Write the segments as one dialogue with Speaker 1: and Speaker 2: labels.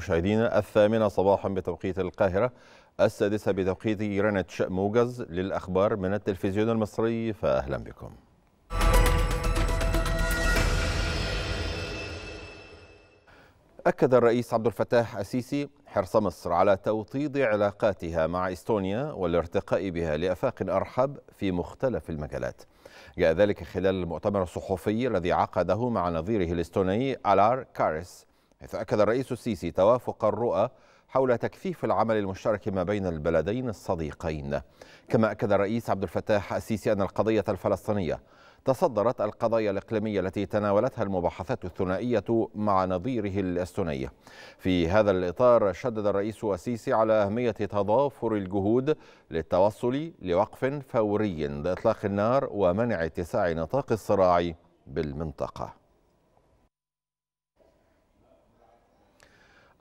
Speaker 1: مشاهدينا الثامنة صباحا بتوقيت القاهرة السادسة بتوقيت جرينتش موجز للأخبار من التلفزيون المصري فأهلا بكم أكد الرئيس عبد الفتاح السيسي حرص مصر على توطيد علاقاتها مع إستونيا والارتقاء بها لأفاق أرحب في مختلف المجالات جاء ذلك خلال المؤتمر الصحفي الذي عقده مع نظيره الاستوني ألار كاريس حيث أكد الرئيس السيسي توافق الرؤى حول تكثيف العمل المشترك ما بين البلدين الصديقين كما أكد الرئيس عبد الفتاح السيسي أن القضية الفلسطينية تصدرت القضايا الإقليمية التي تناولتها المباحثات الثنائية مع نظيره الأستوني في هذا الإطار شدد الرئيس السيسي على أهمية تضافر الجهود للتوصل لوقف فوري لإطلاق النار ومنع اتساع نطاق الصراع بالمنطقة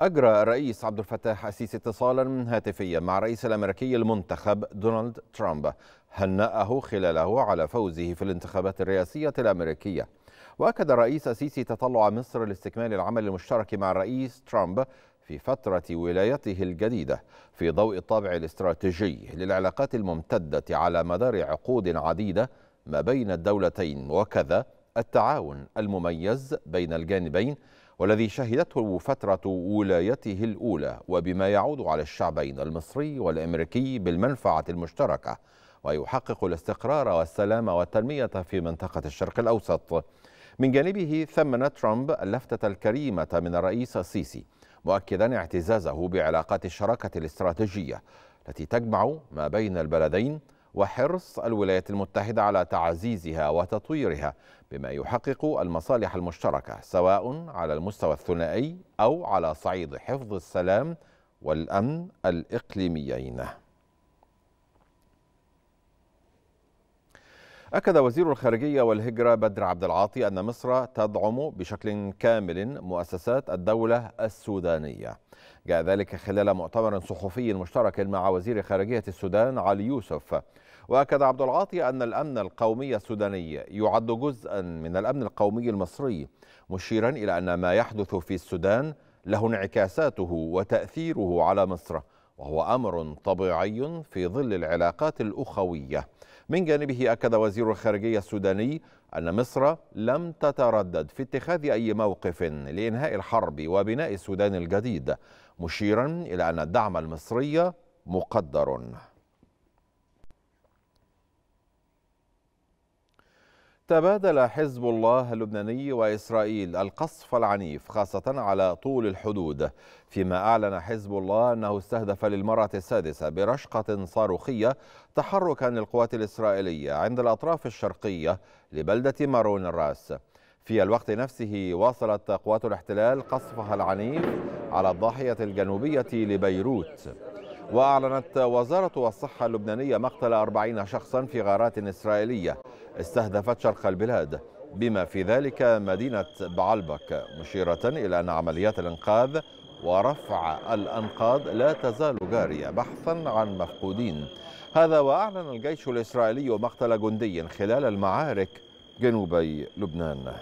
Speaker 1: أجرى الرئيس عبد الفتاح السيسي اتصالا هاتفيا مع الرئيس الأمريكي المنتخب دونالد ترامب هنأه خلاله على فوزه في الانتخابات الرئاسية الأمريكية وأكد الرئيس السيسي تطلع مصر لاستكمال العمل المشترك مع الرئيس ترامب في فترة ولايته الجديدة في ضوء الطابع الاستراتيجي للعلاقات الممتدة على مدار عقود عديدة ما بين الدولتين وكذا التعاون المميز بين الجانبين والذي شهدته فترة ولايته الأولى وبما يعود على الشعبين المصري والأمريكي بالمنفعة المشتركة ويحقق الاستقرار والسلام والتنمية في منطقة الشرق الأوسط من جانبه ثمن ترامب اللفتة الكريمة من الرئيس السيسي مؤكدا اعتزازه بعلاقات الشراكة الاستراتيجية التي تجمع ما بين البلدين وحرص الولايات المتحدة على تعزيزها وتطويرها بما يحقق المصالح المشتركة سواء على المستوى الثنائي أو على صعيد حفظ السلام والأمن الإقليميين أكد وزير الخارجية والهجرة بدر عبد العاطي أن مصر تدعم بشكل كامل مؤسسات الدولة السودانية جاء ذلك خلال مؤتمر صحفي مشترك مع وزير خارجية السودان علي يوسف واكد عبد العاطي ان الامن القومي السوداني يعد جزءا من الامن القومي المصري مشيرا الى ان ما يحدث في السودان له انعكاساته وتاثيره على مصر وهو امر طبيعي في ظل العلاقات الاخويه من جانبه اكد وزير الخارجيه السوداني ان مصر لم تتردد في اتخاذ اي موقف لانهاء الحرب وبناء السودان الجديد مشيرا الى ان الدعم المصري مقدر تبادل حزب الله اللبناني وإسرائيل القصف العنيف خاصة على طول الحدود فيما أعلن حزب الله أنه استهدف للمرة السادسة برشقة صاروخية تحركا للقوات الإسرائيلية عند الأطراف الشرقية لبلدة مارون الراس في الوقت نفسه واصلت قوات الاحتلال قصفها العنيف على الضاحية الجنوبية لبيروت وأعلنت وزارة الصحة اللبنانية مقتل 40 شخصا في غارات إسرائيلية استهدفت شرق البلاد بما في ذلك مدينة بعلبك مشيرة إلى أن عمليات الإنقاذ ورفع الأنقاض لا تزال جارية بحثا عن مفقودين هذا وأعلن الجيش الإسرائيلي مقتل جندي خلال المعارك جنوبي لبنان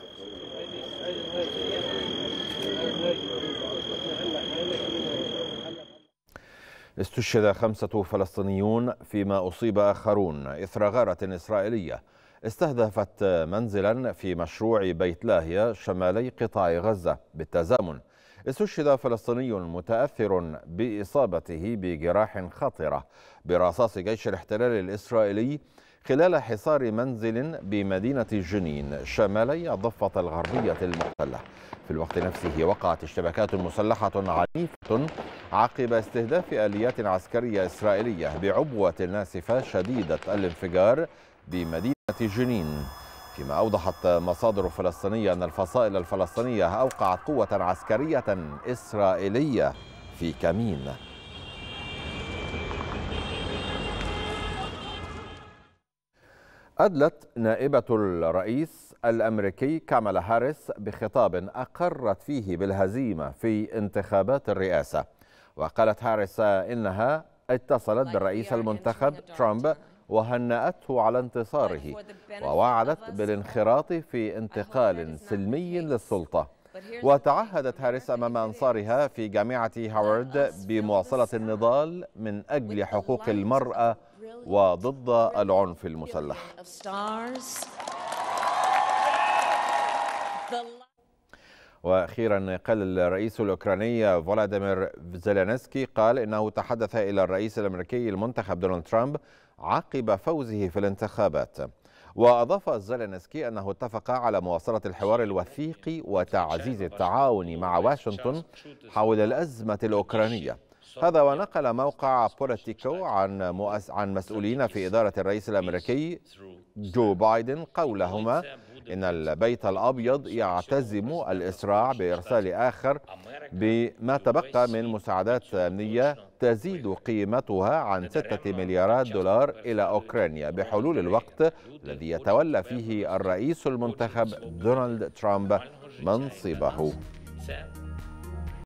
Speaker 1: استشهد خمسة فلسطينيون فيما أصيب آخرون إثر غارة إسرائيلية استهدفت منزلا في مشروع بيت لاهيا شمالي قطاع غزة بالتزامن استشهد فلسطيني متأثر بإصابته بجراح خطرة برصاص جيش الاحتلال الإسرائيلي خلال حصار منزل بمدينة جنين شمالي الضفة الغربية المحتلة في الوقت نفسه وقعت اشتباكات مسلحة عنيفة عقب استهداف آليات عسكرية إسرائيلية بعبوة ناسفة شديدة الانفجار بمدينة جنين فيما أوضحت مصادر فلسطينية أن الفصائل الفلسطينية أوقعت قوة عسكرية إسرائيلية في كمين أدلت نائبة الرئيس الأمريكي كامالا هاريس بخطاب أقرت فيه بالهزيمة في انتخابات الرئاسة وقالت هاريس إنها اتصلت بالرئيس المنتخب ترامب وهنأته على انتصاره ووعدت بالانخراط في انتقال سلمي للسلطة وتعهدت هاريس أمام أنصارها في جامعة هاورد بمواصلة النضال من أجل حقوق المرأة وضد العنف المسلح واخيرا قال الرئيس الاوكراني فولاديمير زيلينسكي قال انه تحدث الى الرئيس الامريكي المنتخب دونالد ترامب عقب فوزه في الانتخابات وأضاف زيلينسكي أنه اتفق على مواصلة الحوار الوثيق وتعزيز التعاون مع واشنطن حول الأزمة الأوكرانية هذا ونقل موقع بوليتيكو عن مؤس عن مسؤولين في إدارة الرئيس الأمريكي جو بايدن قولهما إن البيت الأبيض يعتزم الإسراع بإرسال آخر بما تبقى من مساعدات أمنية تزيد قيمتها عن 6 مليارات دولار إلى أوكرانيا بحلول الوقت الذي يتولى فيه الرئيس المنتخب دونالد ترامب منصبه.